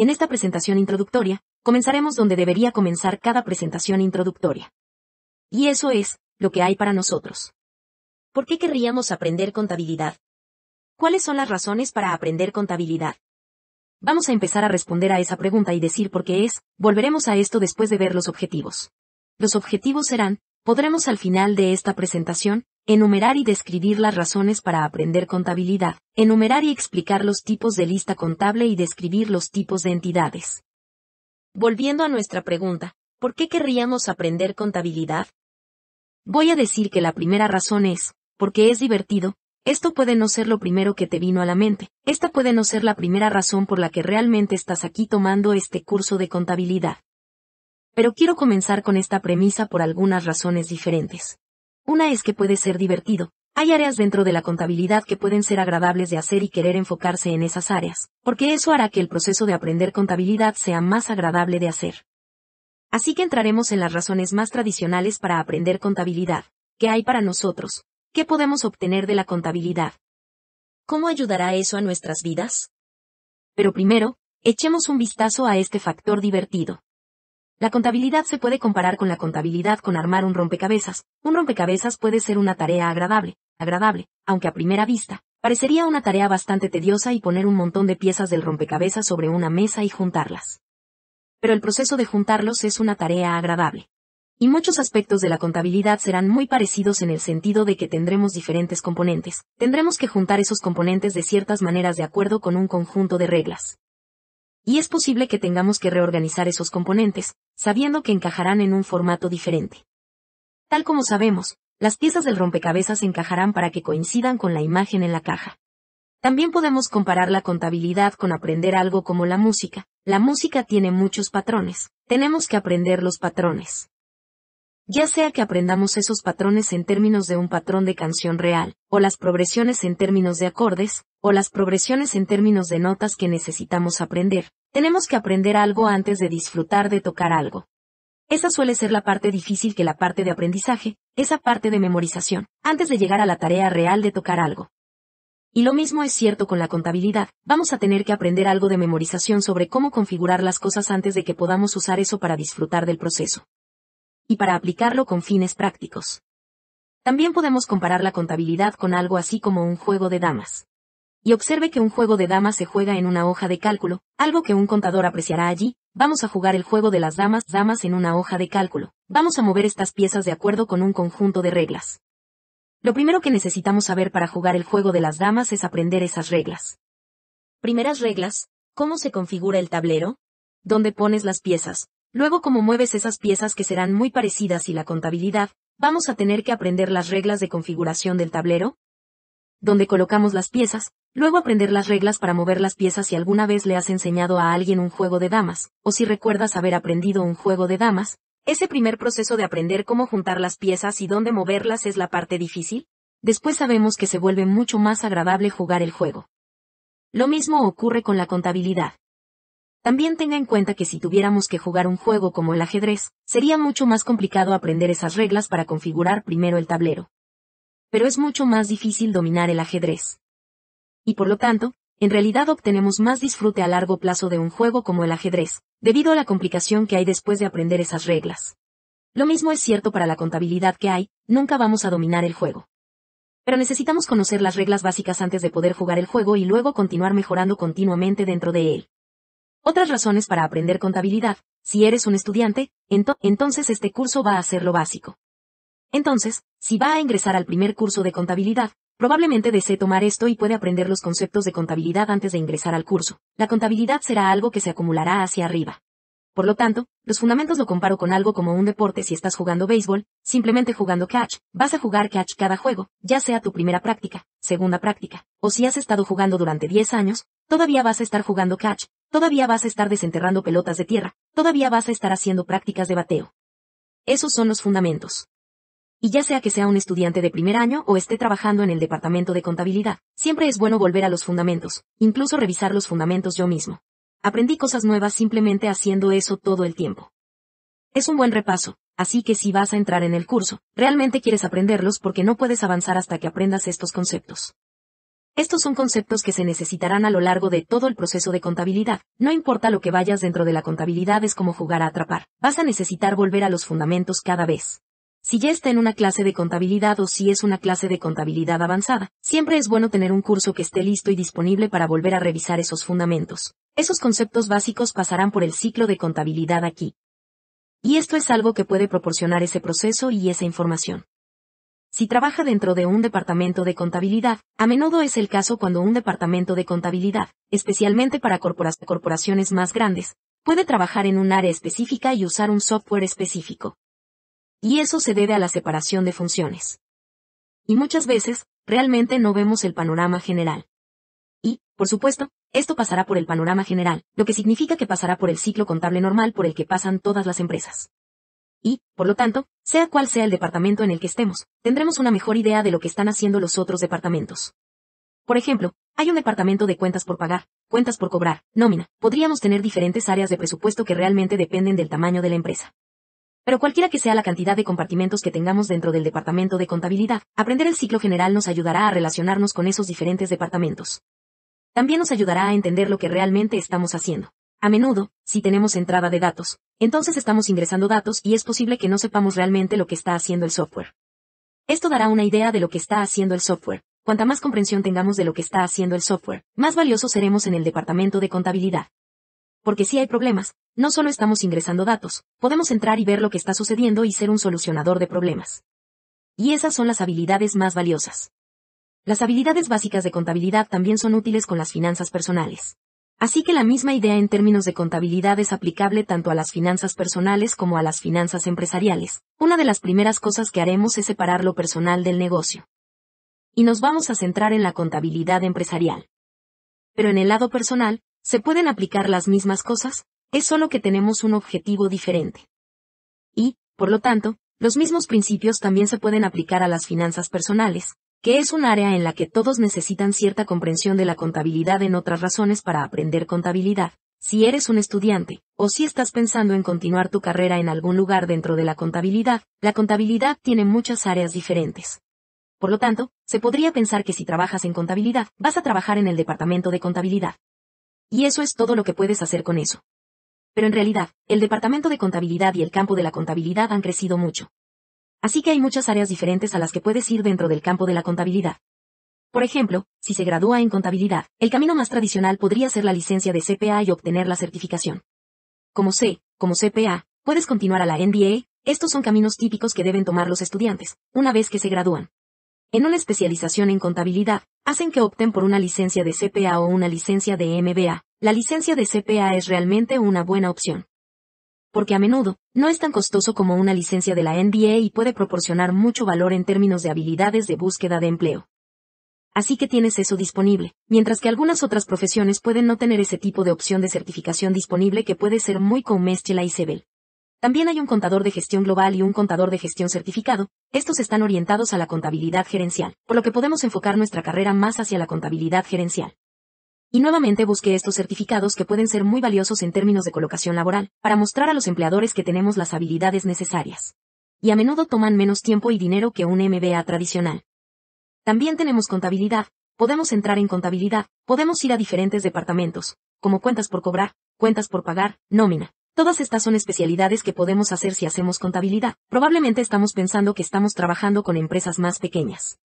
En esta presentación introductoria, comenzaremos donde debería comenzar cada presentación introductoria. Y eso es, lo que hay para nosotros. ¿Por qué querríamos aprender contabilidad? ¿Cuáles son las razones para aprender contabilidad? Vamos a empezar a responder a esa pregunta y decir por qué es, volveremos a esto después de ver los objetivos. Los objetivos serán, podremos al final de esta presentación, enumerar y describir las razones para aprender contabilidad, enumerar y explicar los tipos de lista contable y describir los tipos de entidades. Volviendo a nuestra pregunta, ¿por qué querríamos aprender contabilidad? Voy a decir que la primera razón es, porque es divertido, esto puede no ser lo primero que te vino a la mente, esta puede no ser la primera razón por la que realmente estás aquí tomando este curso de contabilidad. Pero quiero comenzar con esta premisa por algunas razones diferentes. Una es que puede ser divertido. Hay áreas dentro de la contabilidad que pueden ser agradables de hacer y querer enfocarse en esas áreas, porque eso hará que el proceso de aprender contabilidad sea más agradable de hacer. Así que entraremos en las razones más tradicionales para aprender contabilidad. ¿Qué hay para nosotros? ¿Qué podemos obtener de la contabilidad? ¿Cómo ayudará eso a nuestras vidas? Pero primero, echemos un vistazo a este factor divertido. La contabilidad se puede comparar con la contabilidad con armar un rompecabezas. Un rompecabezas puede ser una tarea agradable, agradable, aunque a primera vista, parecería una tarea bastante tediosa y poner un montón de piezas del rompecabezas sobre una mesa y juntarlas. Pero el proceso de juntarlos es una tarea agradable. Y muchos aspectos de la contabilidad serán muy parecidos en el sentido de que tendremos diferentes componentes, tendremos que juntar esos componentes de ciertas maneras de acuerdo con un conjunto de reglas y es posible que tengamos que reorganizar esos componentes, sabiendo que encajarán en un formato diferente. Tal como sabemos, las piezas del rompecabezas encajarán para que coincidan con la imagen en la caja. También podemos comparar la contabilidad con aprender algo como la música. La música tiene muchos patrones. Tenemos que aprender los patrones. Ya sea que aprendamos esos patrones en términos de un patrón de canción real, o las progresiones en términos de acordes, o las progresiones en términos de notas que necesitamos aprender, tenemos que aprender algo antes de disfrutar de tocar algo. Esa suele ser la parte difícil que la parte de aprendizaje, esa parte de memorización, antes de llegar a la tarea real de tocar algo. Y lo mismo es cierto con la contabilidad, vamos a tener que aprender algo de memorización sobre cómo configurar las cosas antes de que podamos usar eso para disfrutar del proceso. Y para aplicarlo con fines prácticos. También podemos comparar la contabilidad con algo así como un juego de damas y observe que un juego de damas se juega en una hoja de cálculo, algo que un contador apreciará allí, vamos a jugar el juego de las damas, damas en una hoja de cálculo, vamos a mover estas piezas de acuerdo con un conjunto de reglas. Lo primero que necesitamos saber para jugar el juego de las damas es aprender esas reglas. Primeras reglas, cómo se configura el tablero, dónde pones las piezas, luego cómo mueves esas piezas que serán muy parecidas y la contabilidad, vamos a tener que aprender las reglas de configuración del tablero, donde colocamos las piezas, Luego aprender las reglas para mover las piezas si alguna vez le has enseñado a alguien un juego de damas, o si recuerdas haber aprendido un juego de damas, ese primer proceso de aprender cómo juntar las piezas y dónde moverlas es la parte difícil. Después sabemos que se vuelve mucho más agradable jugar el juego. Lo mismo ocurre con la contabilidad. También tenga en cuenta que si tuviéramos que jugar un juego como el ajedrez, sería mucho más complicado aprender esas reglas para configurar primero el tablero. Pero es mucho más difícil dominar el ajedrez y por lo tanto, en realidad obtenemos más disfrute a largo plazo de un juego como el ajedrez, debido a la complicación que hay después de aprender esas reglas. Lo mismo es cierto para la contabilidad que hay, nunca vamos a dominar el juego. Pero necesitamos conocer las reglas básicas antes de poder jugar el juego y luego continuar mejorando continuamente dentro de él. Otras razones para aprender contabilidad, si eres un estudiante, entonces este curso va a ser lo básico. Entonces, si va a ingresar al primer curso de contabilidad, Probablemente desee tomar esto y puede aprender los conceptos de contabilidad antes de ingresar al curso. La contabilidad será algo que se acumulará hacia arriba. Por lo tanto, los fundamentos lo comparo con algo como un deporte si estás jugando béisbol, simplemente jugando catch, vas a jugar catch cada juego, ya sea tu primera práctica, segunda práctica, o si has estado jugando durante 10 años, todavía vas a estar jugando catch, todavía vas a estar desenterrando pelotas de tierra, todavía vas a estar haciendo prácticas de bateo. Esos son los fundamentos. Y ya sea que sea un estudiante de primer año o esté trabajando en el departamento de contabilidad, siempre es bueno volver a los fundamentos, incluso revisar los fundamentos yo mismo. Aprendí cosas nuevas simplemente haciendo eso todo el tiempo. Es un buen repaso, así que si vas a entrar en el curso, realmente quieres aprenderlos porque no puedes avanzar hasta que aprendas estos conceptos. Estos son conceptos que se necesitarán a lo largo de todo el proceso de contabilidad. No importa lo que vayas dentro de la contabilidad es como jugar a atrapar. Vas a necesitar volver a los fundamentos cada vez si ya está en una clase de contabilidad o si es una clase de contabilidad avanzada, siempre es bueno tener un curso que esté listo y disponible para volver a revisar esos fundamentos. Esos conceptos básicos pasarán por el ciclo de contabilidad aquí. Y esto es algo que puede proporcionar ese proceso y esa información. Si trabaja dentro de un departamento de contabilidad, a menudo es el caso cuando un departamento de contabilidad, especialmente para corporaciones más grandes, puede trabajar en un área específica y usar un software específico y eso se debe a la separación de funciones. Y muchas veces, realmente no vemos el panorama general. Y, por supuesto, esto pasará por el panorama general, lo que significa que pasará por el ciclo contable normal por el que pasan todas las empresas. Y, por lo tanto, sea cual sea el departamento en el que estemos, tendremos una mejor idea de lo que están haciendo los otros departamentos. Por ejemplo, hay un departamento de cuentas por pagar, cuentas por cobrar, nómina. Podríamos tener diferentes áreas de presupuesto que realmente dependen del tamaño de la empresa. Pero cualquiera que sea la cantidad de compartimentos que tengamos dentro del departamento de contabilidad, aprender el ciclo general nos ayudará a relacionarnos con esos diferentes departamentos. También nos ayudará a entender lo que realmente estamos haciendo. A menudo, si tenemos entrada de datos, entonces estamos ingresando datos y es posible que no sepamos realmente lo que está haciendo el software. Esto dará una idea de lo que está haciendo el software. Cuanta más comprensión tengamos de lo que está haciendo el software, más valiosos seremos en el departamento de contabilidad. Porque si hay problemas, no solo estamos ingresando datos, podemos entrar y ver lo que está sucediendo y ser un solucionador de problemas. Y esas son las habilidades más valiosas. Las habilidades básicas de contabilidad también son útiles con las finanzas personales. Así que la misma idea en términos de contabilidad es aplicable tanto a las finanzas personales como a las finanzas empresariales. Una de las primeras cosas que haremos es separar lo personal del negocio. Y nos vamos a centrar en la contabilidad empresarial. Pero en el lado personal, se pueden aplicar las mismas cosas, es solo que tenemos un objetivo diferente. Y, por lo tanto, los mismos principios también se pueden aplicar a las finanzas personales, que es un área en la que todos necesitan cierta comprensión de la contabilidad en otras razones para aprender contabilidad, si eres un estudiante, o si estás pensando en continuar tu carrera en algún lugar dentro de la contabilidad, la contabilidad tiene muchas áreas diferentes. Por lo tanto, se podría pensar que si trabajas en contabilidad, vas a trabajar en el departamento de contabilidad. Y eso es todo lo que puedes hacer con eso. Pero en realidad, el departamento de contabilidad y el campo de la contabilidad han crecido mucho. Así que hay muchas áreas diferentes a las que puedes ir dentro del campo de la contabilidad. Por ejemplo, si se gradúa en contabilidad, el camino más tradicional podría ser la licencia de CPA y obtener la certificación. Como C, como CPA, puedes continuar a la NBA, estos son caminos típicos que deben tomar los estudiantes, una vez que se gradúan. En una especialización en contabilidad, hacen que opten por una licencia de CPA o una licencia de MBA, la licencia de CPA es realmente una buena opción. Porque a menudo, no es tan costoso como una licencia de la NBA y puede proporcionar mucho valor en términos de habilidades de búsqueda de empleo. Así que tienes eso disponible, mientras que algunas otras profesiones pueden no tener ese tipo de opción de certificación disponible que puede ser muy comestible y sebel. También hay un contador de gestión global y un contador de gestión certificado, estos están orientados a la contabilidad gerencial, por lo que podemos enfocar nuestra carrera más hacia la contabilidad gerencial. Y nuevamente busqué estos certificados que pueden ser muy valiosos en términos de colocación laboral, para mostrar a los empleadores que tenemos las habilidades necesarias. Y a menudo toman menos tiempo y dinero que un MBA tradicional. También tenemos contabilidad, podemos entrar en contabilidad, podemos ir a diferentes departamentos, como cuentas por cobrar, cuentas por pagar, nómina. Todas estas son especialidades que podemos hacer si hacemos contabilidad. Probablemente estamos pensando que estamos trabajando con empresas más pequeñas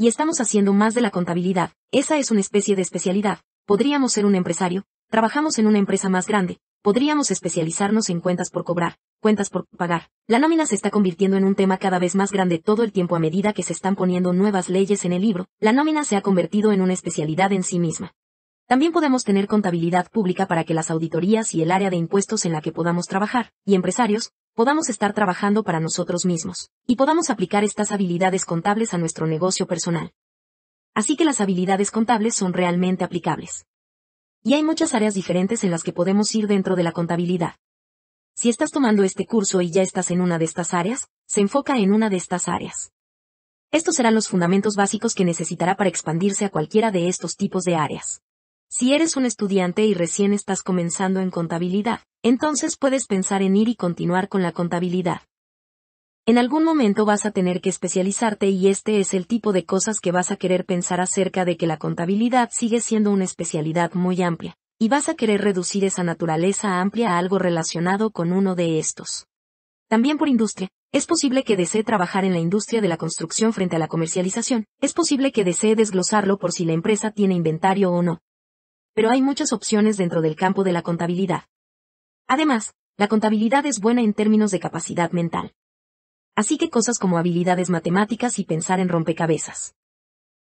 y estamos haciendo más de la contabilidad, esa es una especie de especialidad, podríamos ser un empresario, trabajamos en una empresa más grande, podríamos especializarnos en cuentas por cobrar, cuentas por pagar. La nómina se está convirtiendo en un tema cada vez más grande todo el tiempo a medida que se están poniendo nuevas leyes en el libro, la nómina se ha convertido en una especialidad en sí misma. También podemos tener contabilidad pública para que las auditorías y el área de impuestos en la que podamos trabajar, y empresarios, podamos estar trabajando para nosotros mismos, y podamos aplicar estas habilidades contables a nuestro negocio personal. Así que las habilidades contables son realmente aplicables. Y hay muchas áreas diferentes en las que podemos ir dentro de la contabilidad. Si estás tomando este curso y ya estás en una de estas áreas, se enfoca en una de estas áreas. Estos serán los fundamentos básicos que necesitará para expandirse a cualquiera de estos tipos de áreas. Si eres un estudiante y recién estás comenzando en contabilidad, entonces puedes pensar en ir y continuar con la contabilidad. En algún momento vas a tener que especializarte y este es el tipo de cosas que vas a querer pensar acerca de que la contabilidad sigue siendo una especialidad muy amplia, y vas a querer reducir esa naturaleza amplia a algo relacionado con uno de estos. También por industria, es posible que desee trabajar en la industria de la construcción frente a la comercialización, es posible que desee desglosarlo por si la empresa tiene inventario o no, pero hay muchas opciones dentro del campo de la contabilidad. Además, la contabilidad es buena en términos de capacidad mental. Así que cosas como habilidades matemáticas y pensar en rompecabezas.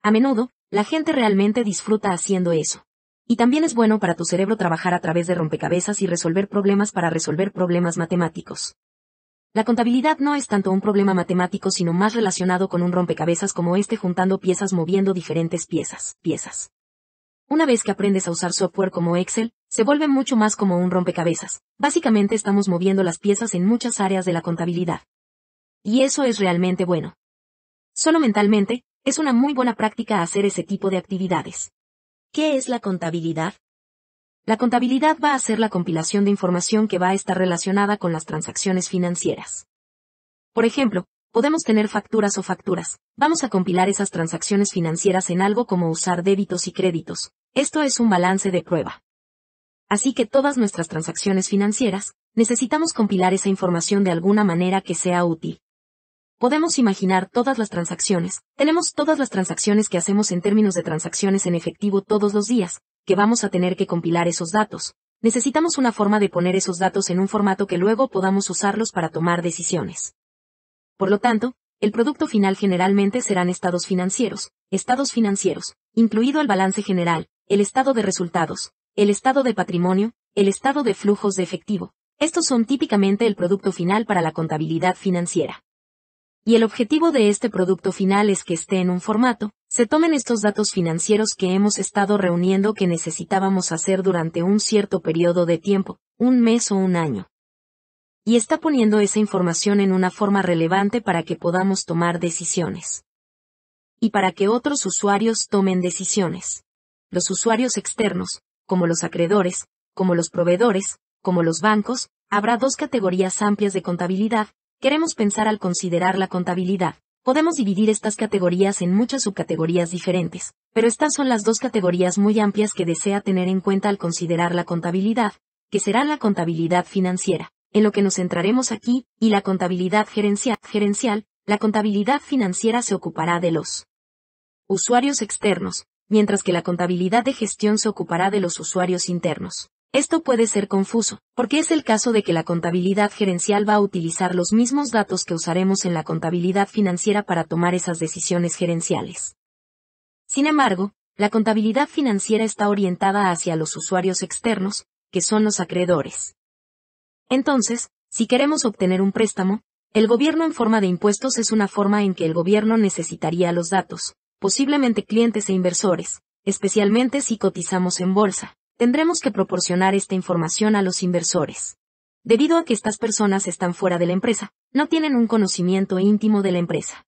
A menudo, la gente realmente disfruta haciendo eso. Y también es bueno para tu cerebro trabajar a través de rompecabezas y resolver problemas para resolver problemas matemáticos. La contabilidad no es tanto un problema matemático sino más relacionado con un rompecabezas como este juntando piezas moviendo diferentes piezas, piezas. Una vez que aprendes a usar software como Excel, se vuelve mucho más como un rompecabezas. Básicamente estamos moviendo las piezas en muchas áreas de la contabilidad. Y eso es realmente bueno. Solo mentalmente, es una muy buena práctica hacer ese tipo de actividades. ¿Qué es la contabilidad? La contabilidad va a ser la compilación de información que va a estar relacionada con las transacciones financieras. Por ejemplo, podemos tener facturas o facturas. Vamos a compilar esas transacciones financieras en algo como usar débitos y créditos. Esto es un balance de prueba. Así que todas nuestras transacciones financieras, necesitamos compilar esa información de alguna manera que sea útil. Podemos imaginar todas las transacciones, tenemos todas las transacciones que hacemos en términos de transacciones en efectivo todos los días, que vamos a tener que compilar esos datos. Necesitamos una forma de poner esos datos en un formato que luego podamos usarlos para tomar decisiones. Por lo tanto, el producto final generalmente serán estados financieros, estados financieros, incluido el balance general, el estado de resultados, el estado de patrimonio, el estado de flujos de efectivo. Estos son típicamente el producto final para la contabilidad financiera. Y el objetivo de este producto final es que esté en un formato, se tomen estos datos financieros que hemos estado reuniendo que necesitábamos hacer durante un cierto periodo de tiempo, un mes o un año y está poniendo esa información en una forma relevante para que podamos tomar decisiones. Y para que otros usuarios tomen decisiones. Los usuarios externos, como los acreedores, como los proveedores, como los bancos, habrá dos categorías amplias de contabilidad, queremos pensar al considerar la contabilidad. Podemos dividir estas categorías en muchas subcategorías diferentes, pero estas son las dos categorías muy amplias que desea tener en cuenta al considerar la contabilidad, que serán la contabilidad financiera, en lo que nos centraremos aquí, y la contabilidad gerencial, la contabilidad financiera se ocupará de los usuarios externos, mientras que la contabilidad de gestión se ocupará de los usuarios internos. Esto puede ser confuso, porque es el caso de que la contabilidad gerencial va a utilizar los mismos datos que usaremos en la contabilidad financiera para tomar esas decisiones gerenciales. Sin embargo, la contabilidad financiera está orientada hacia los usuarios externos, que son los acreedores. Entonces, si queremos obtener un préstamo, el gobierno en forma de impuestos es una forma en que el gobierno necesitaría los datos, posiblemente clientes e inversores, especialmente si cotizamos en bolsa. Tendremos que proporcionar esta información a los inversores. Debido a que estas personas están fuera de la empresa, no tienen un conocimiento íntimo de la empresa.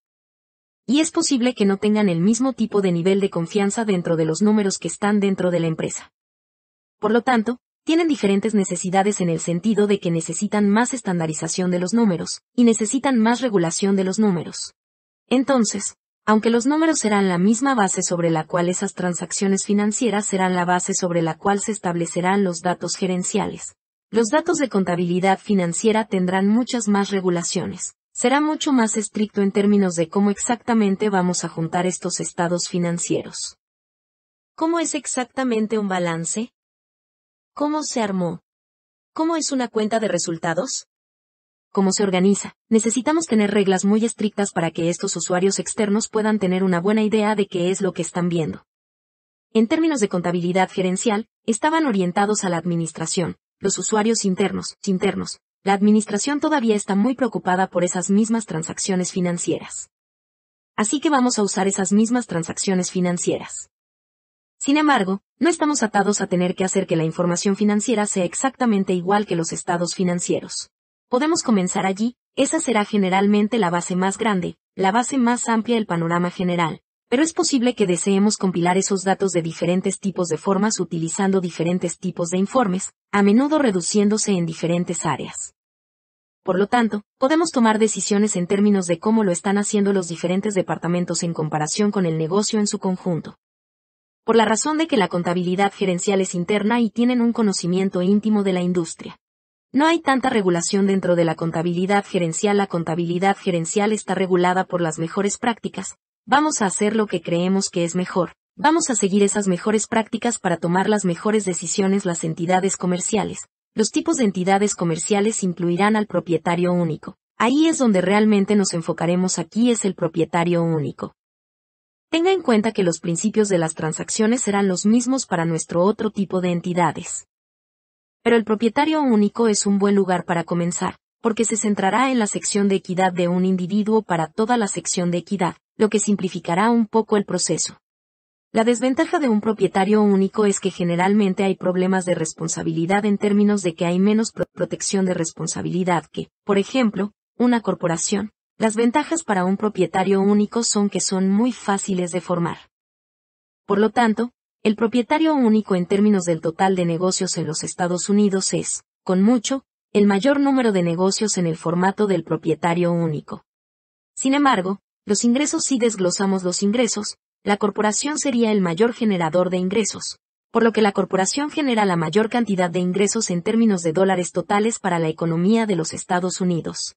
Y es posible que no tengan el mismo tipo de nivel de confianza dentro de los números que están dentro de la empresa. Por lo tanto, tienen diferentes necesidades en el sentido de que necesitan más estandarización de los números, y necesitan más regulación de los números. Entonces, aunque los números serán la misma base sobre la cual esas transacciones financieras serán la base sobre la cual se establecerán los datos gerenciales, los datos de contabilidad financiera tendrán muchas más regulaciones. Será mucho más estricto en términos de cómo exactamente vamos a juntar estos estados financieros. ¿Cómo es exactamente un balance? ¿Cómo se armó? ¿Cómo es una cuenta de resultados? ¿Cómo se organiza? Necesitamos tener reglas muy estrictas para que estos usuarios externos puedan tener una buena idea de qué es lo que están viendo. En términos de contabilidad gerencial, estaban orientados a la administración, los usuarios internos, internos. La administración todavía está muy preocupada por esas mismas transacciones financieras. Así que vamos a usar esas mismas transacciones financieras. Sin embargo, no estamos atados a tener que hacer que la información financiera sea exactamente igual que los estados financieros. Podemos comenzar allí, esa será generalmente la base más grande, la base más amplia del panorama general, pero es posible que deseemos compilar esos datos de diferentes tipos de formas utilizando diferentes tipos de informes, a menudo reduciéndose en diferentes áreas. Por lo tanto, podemos tomar decisiones en términos de cómo lo están haciendo los diferentes departamentos en comparación con el negocio en su conjunto por la razón de que la contabilidad gerencial es interna y tienen un conocimiento íntimo de la industria. No hay tanta regulación dentro de la contabilidad gerencial. La contabilidad gerencial está regulada por las mejores prácticas. Vamos a hacer lo que creemos que es mejor. Vamos a seguir esas mejores prácticas para tomar las mejores decisiones las entidades comerciales. Los tipos de entidades comerciales incluirán al propietario único. Ahí es donde realmente nos enfocaremos. Aquí es el propietario único. Tenga en cuenta que los principios de las transacciones serán los mismos para nuestro otro tipo de entidades. Pero el propietario único es un buen lugar para comenzar, porque se centrará en la sección de equidad de un individuo para toda la sección de equidad, lo que simplificará un poco el proceso. La desventaja de un propietario único es que generalmente hay problemas de responsabilidad en términos de que hay menos protección de responsabilidad que, por ejemplo, una corporación, las ventajas para un propietario único son que son muy fáciles de formar. Por lo tanto, el propietario único en términos del total de negocios en los Estados Unidos es, con mucho, el mayor número de negocios en el formato del propietario único. Sin embargo, los ingresos si desglosamos los ingresos, la corporación sería el mayor generador de ingresos, por lo que la corporación genera la mayor cantidad de ingresos en términos de dólares totales para la economía de los Estados Unidos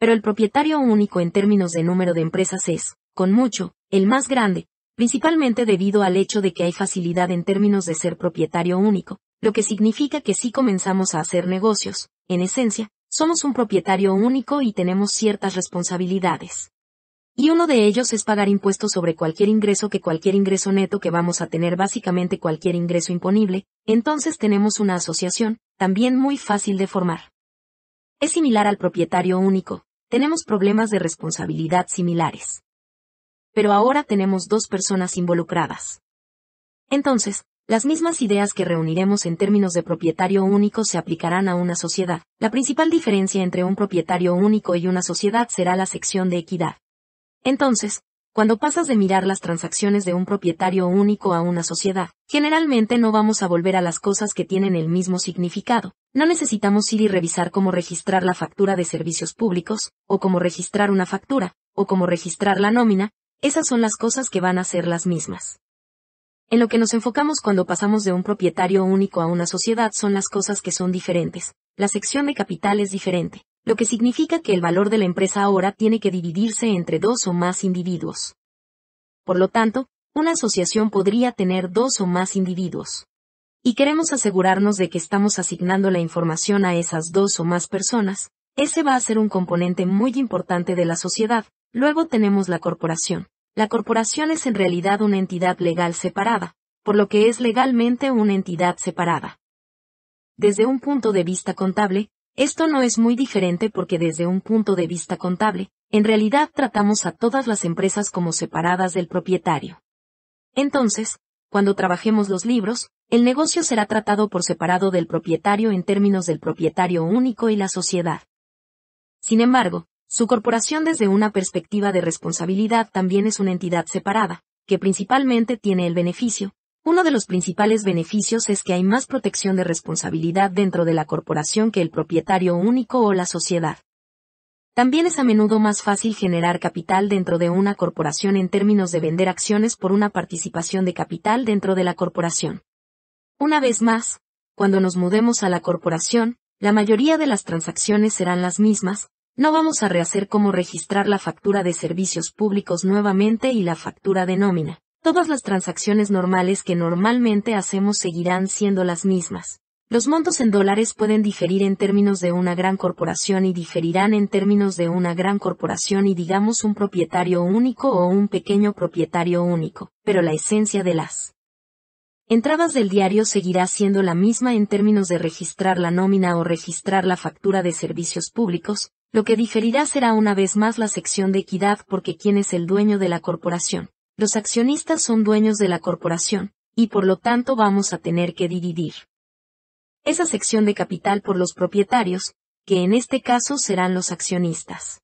pero el propietario único en términos de número de empresas es, con mucho, el más grande, principalmente debido al hecho de que hay facilidad en términos de ser propietario único, lo que significa que si comenzamos a hacer negocios, en esencia, somos un propietario único y tenemos ciertas responsabilidades. Y uno de ellos es pagar impuestos sobre cualquier ingreso que cualquier ingreso neto que vamos a tener básicamente cualquier ingreso imponible, entonces tenemos una asociación, también muy fácil de formar. Es similar al propietario único, tenemos problemas de responsabilidad similares. Pero ahora tenemos dos personas involucradas. Entonces, las mismas ideas que reuniremos en términos de propietario único se aplicarán a una sociedad. La principal diferencia entre un propietario único y una sociedad será la sección de equidad. Entonces, cuando pasas de mirar las transacciones de un propietario único a una sociedad, generalmente no vamos a volver a las cosas que tienen el mismo significado. No necesitamos ir y revisar cómo registrar la factura de servicios públicos, o cómo registrar una factura, o cómo registrar la nómina, esas son las cosas que van a ser las mismas. En lo que nos enfocamos cuando pasamos de un propietario único a una sociedad son las cosas que son diferentes. La sección de capital es diferente lo que significa que el valor de la empresa ahora tiene que dividirse entre dos o más individuos. Por lo tanto, una asociación podría tener dos o más individuos. Y queremos asegurarnos de que estamos asignando la información a esas dos o más personas, ese va a ser un componente muy importante de la sociedad. Luego tenemos la corporación. La corporación es en realidad una entidad legal separada, por lo que es legalmente una entidad separada. Desde un punto de vista contable, esto no es muy diferente porque desde un punto de vista contable, en realidad tratamos a todas las empresas como separadas del propietario. Entonces, cuando trabajemos los libros, el negocio será tratado por separado del propietario en términos del propietario único y la sociedad. Sin embargo, su corporación desde una perspectiva de responsabilidad también es una entidad separada, que principalmente tiene el beneficio, uno de los principales beneficios es que hay más protección de responsabilidad dentro de la corporación que el propietario único o la sociedad. También es a menudo más fácil generar capital dentro de una corporación en términos de vender acciones por una participación de capital dentro de la corporación. Una vez más, cuando nos mudemos a la corporación, la mayoría de las transacciones serán las mismas, no vamos a rehacer cómo registrar la factura de servicios públicos nuevamente y la factura de nómina. Todas las transacciones normales que normalmente hacemos seguirán siendo las mismas. Los montos en dólares pueden diferir en términos de una gran corporación y diferirán en términos de una gran corporación y digamos un propietario único o un pequeño propietario único, pero la esencia de las entradas del diario seguirá siendo la misma en términos de registrar la nómina o registrar la factura de servicios públicos, lo que diferirá será una vez más la sección de equidad porque quién es el dueño de la corporación los accionistas son dueños de la corporación, y por lo tanto vamos a tener que dividir esa sección de capital por los propietarios, que en este caso serán los accionistas.